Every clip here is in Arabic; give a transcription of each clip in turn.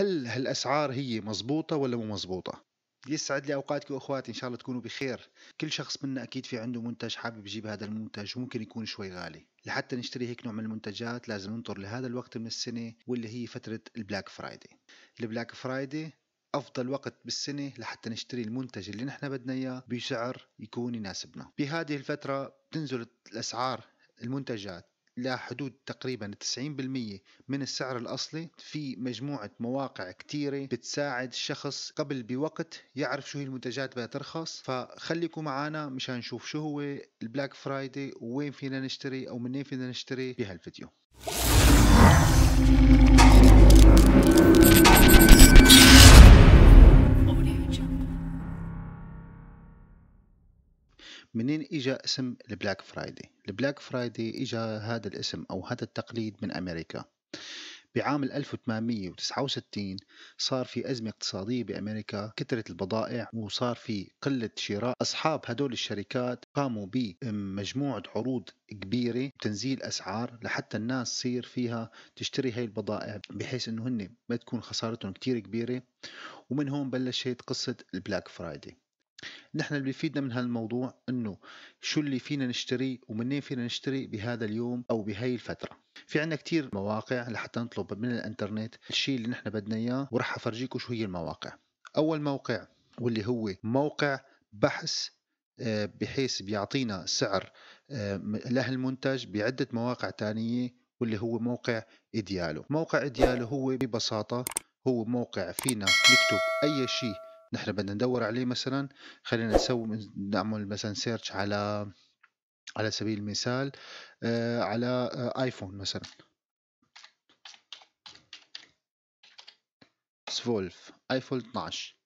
هل هالاسعار هي مزبوطه ولا مو مزبوطه يسعد لي اوقاتك واخواتي ان شاء الله تكونوا بخير كل شخص منا اكيد في عنده منتج حابب يجيب هذا المنتج وممكن يكون شوي غالي لحتى نشتري هيك نوع من المنتجات لازم ننطر لهذا الوقت من السنه واللي هي فتره البلاك فرايدي البلاك فرايدي افضل وقت بالسنه لحتى نشتري المنتج اللي نحن بدنا اياه بسعر يكون يناسبنا بهذه الفتره بتنزل الاسعار المنتجات حدود تقريبا 90% من السعر الأصلي في مجموعة مواقع كثيره بتساعد الشخص قبل بوقت يعرف شو هي المنتجات بدها ترخص فخليكم معنا مشان نشوف شو هو البلاك فرايدي وين فينا نشتري أو منين فينا نشتري بهالفيديو منين اجى اسم البلاك فرايدي البلاك فرايدي اجى هذا الاسم او هذا التقليد من امريكا بعام 1869 صار في أزمة اقتصادية بأمريكا كثرت البضائع وصار في قلة شراء أصحاب هدول الشركات قاموا بمجموعة عروض كبيرة تنزيل أسعار لحتى الناس تصير فيها تشتري هاي البضائع بحيث أنه هن ما تكون خسارتهم كتير كبيرة ومن هون بلشت قصة البلاك فرايدي نحن اللي بيفيدنا من هالموضوع انه شو اللي فينا نشتري ومنين فينا نشتري بهذا اليوم او بهاي الفتره في عنا كتير مواقع لحتى نطلب من الانترنت الشيء اللي نحن بدنا اياه وراح افرجيكم شو هي المواقع اول موقع واللي هو موقع بحث آه، بحيث بيعطينا سعر له آه، المنتج بعدة مواقع تانية واللي هو موقع إديالو موقع إديالو هو ببساطة هو موقع فينا نكتب أي شيء نحن بدنا ندور عليه مثلا خلينا نسوي نعمل مثلا سيرش على على سبيل المثال آه، على ايفون آه، مثلا 12 ايفون 12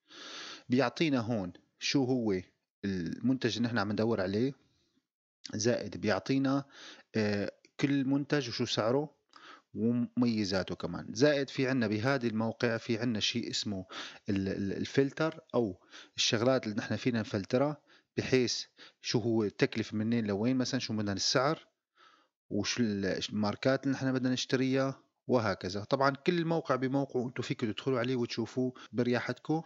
بيعطينا هون شو هو المنتج اللي نحن عم ندور عليه زائد بيعطينا آه، كل منتج وشو سعره ومميزاته كمان زائد في عنا بهذا الموقع في عنا شيء اسمه الفلتر او الشغلات اللي نحن فينا نفلترها بحيث شو هو التكلفة منين لوين مثلا شو بدنا السعر وشو الماركات اللي نحن بدنا نشتريها وهكذا طبعا كل موقع بموقعه انتم فيكم تدخلوا عليه وتشوفوه برياحتكم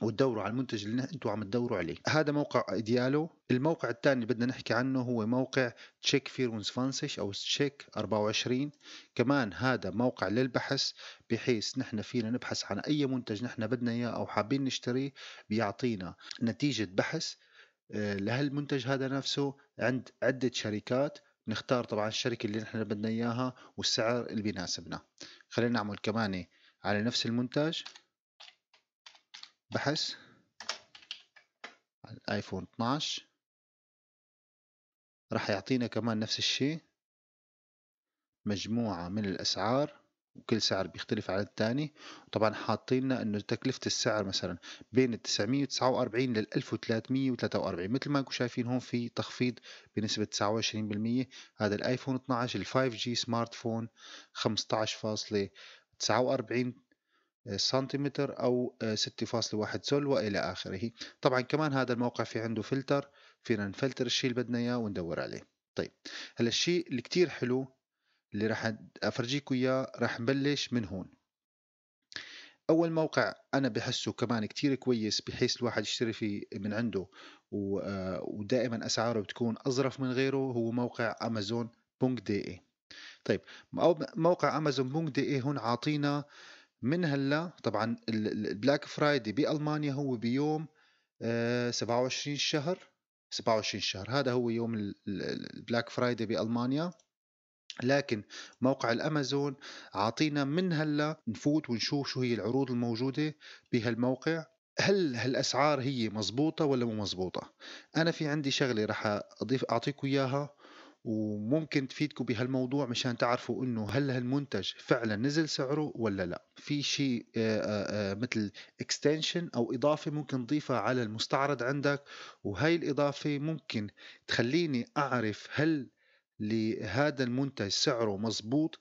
وتدوروا على المنتج اللي انتم عم تدوروا عليه هذا موقع ايديالو الموقع الثاني اللي بدنا نحكي عنه هو موقع تشيك فيرونز فانسش او تشيك 24 كمان هذا موقع للبحث بحيث نحن فينا نبحث عن اي منتج نحن بدنا اياه او حابين نشتريه بيعطينا نتيجه بحث آه، لهالمنتج هذا نفسه عند عده شركات نختار طبعا الشركه اللي نحن بدنا اياها والسعر اللي بيناسبنا خلينا نعمل كمان على نفس المنتج بحث عن الايفون 12 راح يعطينا كمان نفس الشيء مجموعة من الأسعار وكل سعر بيختلف عن الثاني وطبعا حاطين لنا انه تكلفة السعر مثلا بين 949 لل 1343 مثل ما انكم شايفين هون في تخفيض بنسبة 29% هذا الايفون 12 ال 5 جي سمارت فون 15.49 سنتيمتر أو 6.1 آه، سول وإلى آخره طبعا كمان هذا الموقع في عنده فلتر فينا نفلتر الشيء اللي بدنا إياه وندور عليه طيب هلا الشيء اللي كتير حلو اللي راح أفرجيكم إياه راح نبلش من هون أول موقع أنا بحسه كمان كتير كويس بحيث الواحد يشتري فيه من عنده آه، ودائما أسعاره بتكون أظرف من غيره هو موقع أمازون بونج دي اي طيب موقع أمازون بونج دي اي هون عاطينا من هلا طبعا البلاك فرايدي بالمانيا هو بيوم 27 آه، شهر 27 شهر هذا هو يوم البلاك فرايدي بالمانيا لكن موقع الامازون عاطينا من هلا نفوت ونشوف شو هي العروض الموجوده بهالموقع هل هالاسعار هي مزبوطة ولا مو مزبوطة انا في عندي شغله رح اضيف اعطيكم اياها وممكن تفيدكم بهالموضوع مشان تعرفوا انه هل هالمنتج فعلا نزل سعره ولا لا في شيء آه، آه، آه، مثل اكستنشن او اضافه ممكن تضيفها على المستعرض عندك وهي الاضافه ممكن تخليني اعرف هل لهذا المنتج سعره مزبوط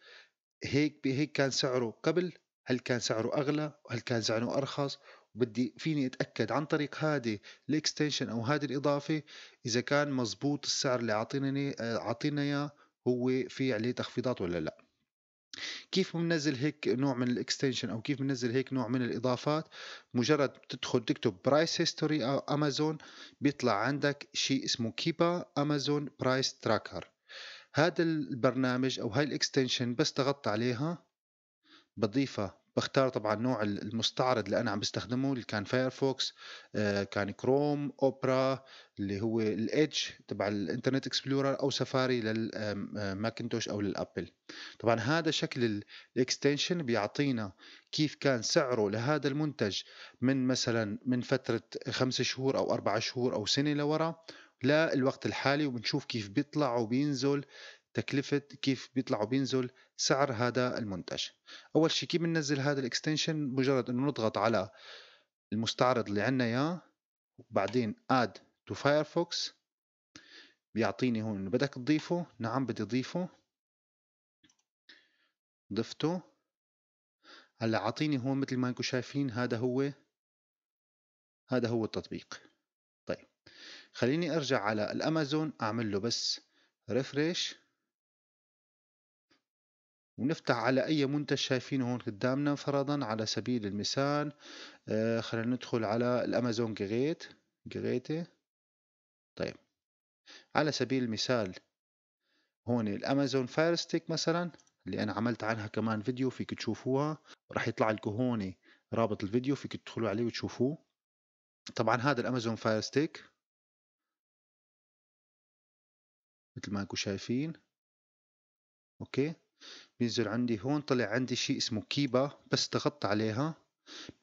هيك بهيك كان سعره قبل هل كان سعره اغلى هل كان سعره ارخص بدي فيني اتاكد عن طريق هذه الاكستنشن او هذه الاضافه اذا كان مزبوط السعر اللي عاطيني آه، عطينا اياه هو في عليه تخفيضات ولا لا كيف بننزل هيك نوع من الاكستنشن او كيف بننزل هيك نوع من الاضافات مجرد تدخل تكتب برايس هيستوري او امازون بيطلع عندك شيء اسمه كيبا امازون برايس تراكر هذا البرنامج او هاي الاكستنشن بس ضغطت عليها بضيفها بختار طبعا نوع المستعرض اللي انا عم بستخدمه اللي كان فايرفوكس آه، كان كروم اوبرا اللي هو الايدج تبع الانترنت اكسبلورر او سفاري للماكنتوش آه، او للابل طبعا هذا شكل الاكستنشن بيعطينا كيف كان سعره لهذا المنتج من مثلا من فتره خمسة شهور او أربعة شهور او سنه لورا للوقت الحالي وبنشوف كيف بيطلع وبينزل تكلفة كيف بيطلع وبينزل سعر هذا المنتج أول شيء كيف بننزل هذا الاكستنشن مجرد أنه نضغط على المستعرض اللي عندنا إياه وبعدين add to firefox بيعطيني هون بدك تضيفه نعم بدي اضيفه ضفته هلا اعطيني هون مثل ما انكم شايفين هذا هو هذا هو التطبيق طيب خليني ارجع على الامازون اعمل له بس ريفريش ونفتح على أي منتج شايفينه هون قدامنا فرضا على سبيل المثال آه خلينا ندخل على الأمازون جريت جريتي طيب على سبيل المثال هون الأمازون فاير ستيك مثلا اللي أنا عملت عنها كمان فيديو فيك تشوفوها راح يطلع لكم هون رابط الفيديو فيك تدخلوا عليه وتشوفوه طبعا هذا الأمازون فاير ستيك مثل ما انكم شايفين اوكي بينزل عندي هون طلع عندي شيء اسمه كيبا بس ضغطت عليها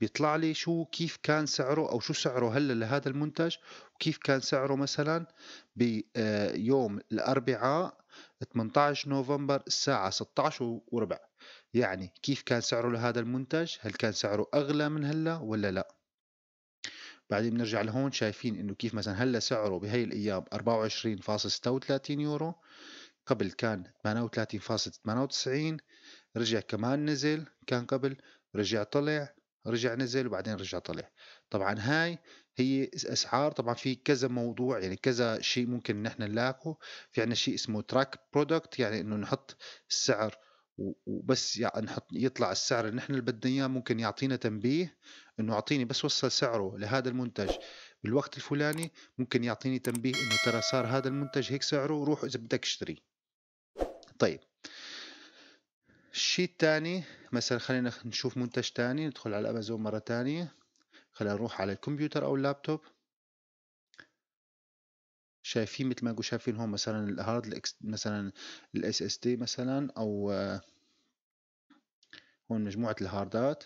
بيطلع لي شو كيف كان سعره او شو سعره هلا لهذا المنتج وكيف كان سعره مثلا بيوم آه، الاربعاء 18 نوفمبر الساعة 16 وربع يعني كيف كان سعره لهذا المنتج هل كان سعره اغلى من هلا ولا لا بعدين بنرجع لهون شايفين انه كيف مثلا هلا سعره بهي الايام 24.36 يورو قبل كان 38.98 رجع كمان نزل كان قبل رجع طلع رجع نزل وبعدين رجع طلع طبعا هاي هي اسعار طبعا في كذا موضوع يعني كذا شيء ممكن نحن نلاقه في عندنا شيء اسمه تراك برودكت يعني انه نحط السعر وبس يعني نحط يطلع السعر اللي نحن اللي بدنا اياه ممكن يعطينا تنبيه انه اعطيني بس وصل سعره لهذا المنتج بالوقت الفلاني ممكن يعطيني تنبيه انه ترى صار هذا المنتج هيك سعره روح اذا بدك اشتري طيب الشيء الثاني مثلا خلينا نشوف منتج ثاني ندخل على امازون مره ثانيه خلينا نروح على الكمبيوتر او اللابتوب شايفين مثل ما نقول شايفين هون مثلا الهارد مثلا الاس اس دي مثلا او آه، هون مجموعه الهاردات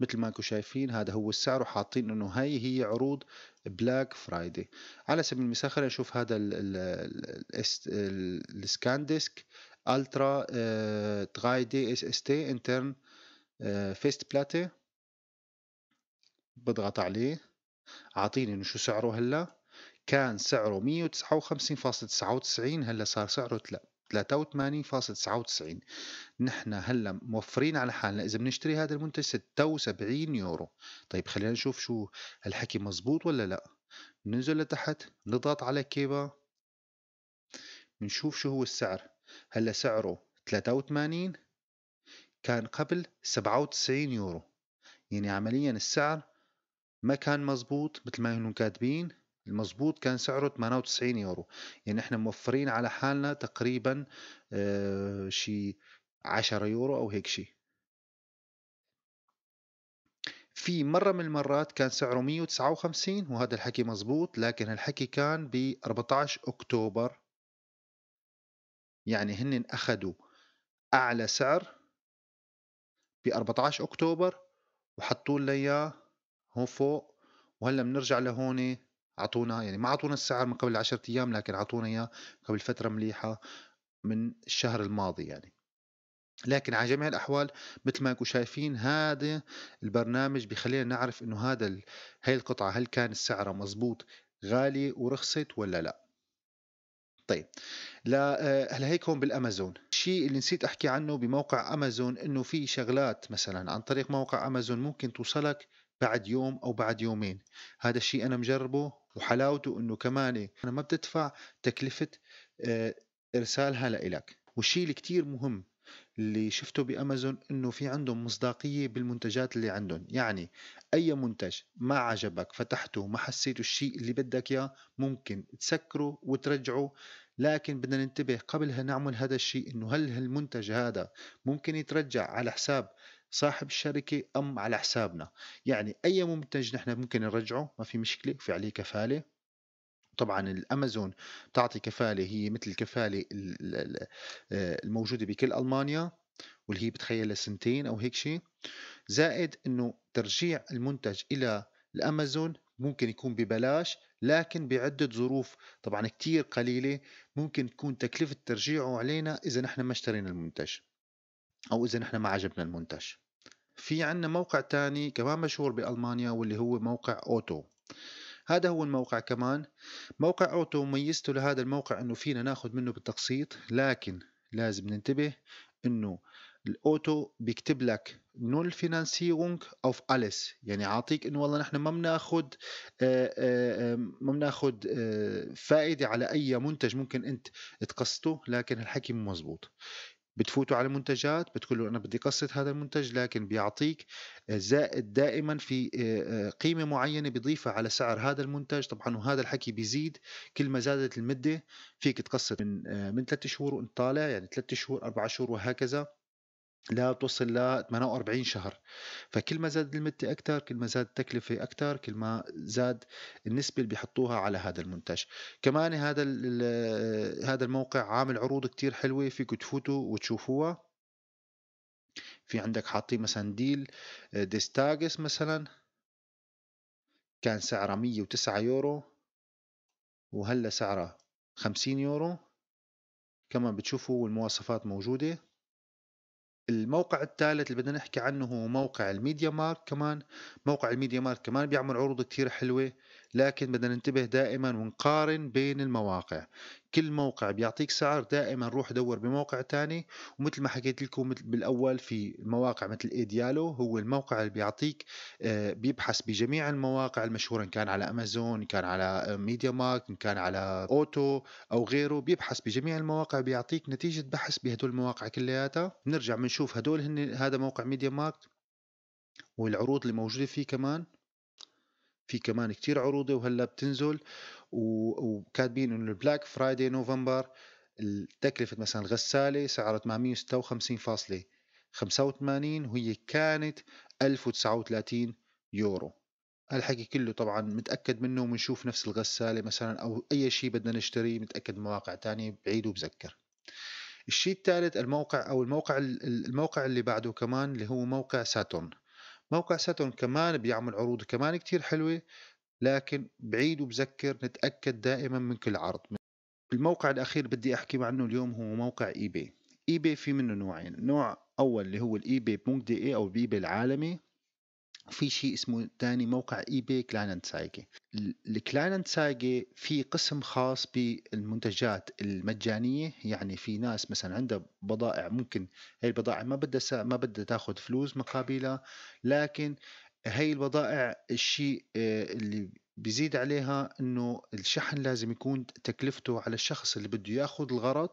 مثل ما انكم شايفين هذا هو السعر وحاطين انه هاي هي عروض بلاك فرايدي على سبيل المثال خلينا نشوف هذا السكان ديسك الترا تغاي دي اس اس تي انترن فيست بلاتي بضغط عليه عاطيني انه شو سعره هلا كان سعره 159.99 هلا صار سعره لا 83.99 نحن هلا موفرين على حالنا اذا بنشتري هذا المنتج 76 يورو طيب خلينا نشوف شو الحكي مزبوط ولا لا ننزل لتحت نضغط على كيبا بنشوف شو هو السعر هلا سعره 83 كان قبل 97 يورو يعني عمليا السعر ما كان مزبوط مثل ما هنو كاتبين المزبوط كان سعره 98 يورو يعني احنا موفرين على حالنا تقريبا آه، شي 10 يورو او هيك شي في مرة من المرات كان سعره 159 وهذا الحكي مزبوط لكن الحكي كان ب 14 أكتوبر يعني هن أخذوا أعلى سعر ب 14 أكتوبر وحطوا لنا إياه هون فوق وهلا بنرجع لهون اعطونا يعني ما اعطونا السعر من قبل 10 ايام لكن اعطونا اياه قبل فتره مليحه من الشهر الماضي يعني لكن على جميع الاحوال مثل ما انكم شايفين هذا البرنامج بخلينا نعرف انه هذا هي القطعه هل كان سعرها مزبوط غالي ورخصت ولا لا طيب لا آه، هلا هيك هون بالامازون الشيء اللي نسيت احكي عنه بموقع امازون انه في شغلات مثلا عن طريق موقع امازون ممكن توصلك بعد يوم او بعد يومين هذا الشيء انا مجربه وحلاوته انه كمان إيه، انا ما بتدفع تكلفه آه، ارسالها لإلك والشيء اللي كتير مهم اللي شفته بامازون انه في عندهم مصداقيه بالمنتجات اللي عندهم يعني اي منتج ما عجبك فتحته ما حسيته الشيء اللي بدك اياه ممكن تسكره وترجعه لكن بدنا ننتبه قبلها نعمل هذا الشيء انه هل هالمنتج هذا ممكن يترجع على حساب صاحب الشركة أم على حسابنا يعني أي منتج نحن ممكن نرجعه ما في مشكلة في عليه كفالة طبعا الامازون بتعطي كفاله هي مثل الكفاله آه، الموجوده بكل المانيا واللي هي بتخيل سنتين او هيك شيء زائد انه ترجيع المنتج الى الامازون ممكن يكون ببلاش لكن بعدة ظروف طبعا كتير قليلة ممكن تكون تكلفة ترجيعه علينا إذا نحن ما اشترينا المنتج أو إذا نحن ما عجبنا المنتج في عندنا موقع تاني كمان مشهور بألمانيا واللي هو موقع أوتو هذا هو الموقع كمان موقع أوتو ميزته لهذا الموقع أنه فينا ناخد منه بالتقسيط لكن لازم ننتبه أنه الأوتو بيكتب لك نول فينانسيرونج اوف اليس يعني عاطيك انه والله نحن ما بناخذ آه، آه، ما بناخذ آه، فائده على اي منتج ممكن انت تقسطه لكن الحكي مو مزبوط بتفوتوا على المنتجات بتقول له انا بدي قسط هذا المنتج لكن بيعطيك زائد دائما في قيمه معينه بيضيفها على سعر هذا المنتج طبعا وهذا الحكي بيزيد كل ما زادت المده فيك تقسط من من ثلاث شهور وانت طالع يعني ثلاث شهور اربع شهور وهكذا لا بتوصل ل 48 شهر فكل ما زاد المدة أكثر كل ما زاد التكلفة أكثر كل ما زاد النسبة اللي بيحطوها على هذا المنتج كمان هذا هذا الموقع عامل عروض كتير حلوة فيكم تفوتوا وتشوفوها في عندك حاطين مثلا ديل ديستاجس مثلا كان سعرها 109 يورو وهلا سعرها 50 يورو كمان بتشوفوا المواصفات موجوده الموقع الثالث اللي بدنا نحكي عنه هو موقع الميديا مارك كمان موقع الميديا مارك كمان بيعمل عروض كتير حلوة لكن بدنا ننتبه دائما ونقارن بين المواقع كل موقع بيعطيك سعر دائما روح دور بموقع تاني ومثل ما حكيت لكم بالاول في مواقع مثل ايديالو هو الموقع اللي بيعطيك آه، بيبحث بجميع المواقع المشهوره ان كان على امازون ان كان على ميديا آه، مارك ان كان على اوتو او غيره بيبحث بجميع المواقع بيعطيك نتيجه بحث بهدول المواقع كلياتها بنرجع بنشوف هدول هن هذا موقع ميديا ماركت والعروض اللي موجوده فيه كمان في كمان كتير عروضه وهلا بتنزل وكاتبين انه البلاك فرايدي نوفمبر تكلفة مثلا الغسالة سعرها 856.85 وهي كانت 1039 يورو هالحكي كله طبعا متأكد منه وبنشوف نفس الغسالة مثلا أو أي شيء بدنا نشتريه متأكد مواقع تانية بعيد وبذكر الشيء الثالث الموقع أو الموقع الموقع اللي بعده كمان اللي هو موقع ساتون موقع ساتون كمان بيعمل عروض كمان كتير حلوة لكن بعيد وبذكر نتأكد دائما من كل عرض الموقع الأخير بدي أحكي عنه اليوم هو موقع إيباي إيباي في منه نوعين نوع أول اللي هو بونك دي الإيباي.دي أو الإيباي العالمي في شيء اسمه تاني موقع اي بي كلاينت سايجي الكلاينت سايجي في قسم خاص بالمنتجات المجانيه يعني في ناس مثلا عندها بضائع ممكن هي البضائع ما بدها ما بدها تاخذ فلوس مقابلها لكن هي البضائع الشيء آه، اللي بيزيد عليها انه الشحن لازم يكون تكلفته على الشخص اللي بده ياخذ الغرض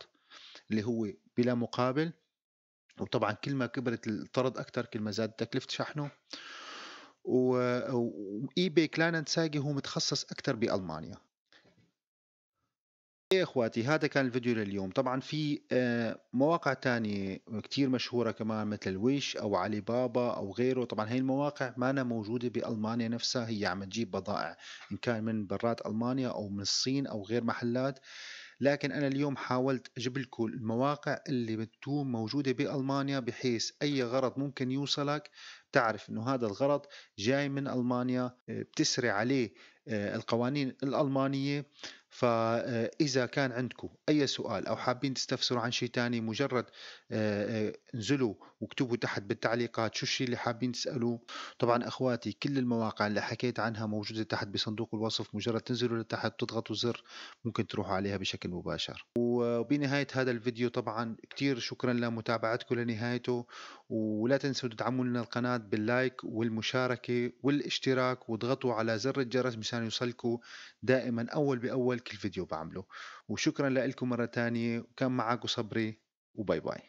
اللي هو بلا مقابل وطبعا كل ما كبرت الطرد اكثر كل ما زادت تكلفه شحنه واي بي كلاينت ساجي هو متخصص اكثر بالمانيا إيه يا اخواتي هذا كان الفيديو لليوم طبعا في آه، مواقع تانية كتير مشهورة كمان مثل ويش او علي بابا او غيره طبعا هاي المواقع ما أنا موجودة بالمانيا نفسها هي عم تجيب بضائع ان كان من برات المانيا او من الصين او غير محلات لكن أنا اليوم حاولت أجيب لكم المواقع اللي بتكون موجودة بألمانيا بحيث أي غرض ممكن يوصلك تعرف أنه هذا الغرض جاي من ألمانيا آه، بتسري عليه آه، القوانين الألمانية فإذا كان عندكم أي سؤال أو حابين تستفسروا عن شيء تاني مجرد آه، آه، انزلوا واكتبوا تحت بالتعليقات شو الشيء اللي حابين تسألوه طبعا أخواتي كل المواقع اللي حكيت عنها موجودة تحت بصندوق الوصف مجرد تنزلوا لتحت تضغطوا زر ممكن تروحوا عليها بشكل مباشر وبنهاية هذا الفيديو طبعا كتير شكرا لمتابعتكم لنهايته ولا تنسوا تدعموا لنا القناة باللايك والمشاركة والاشتراك واضغطوا على زر الجرس مشان عشان يوصلكم دائما اول باول كل فيديو بعمله وشكرا لكم مره ثانيه كان معكم صبري وباي باي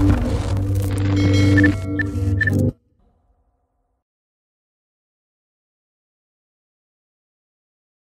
Thank you.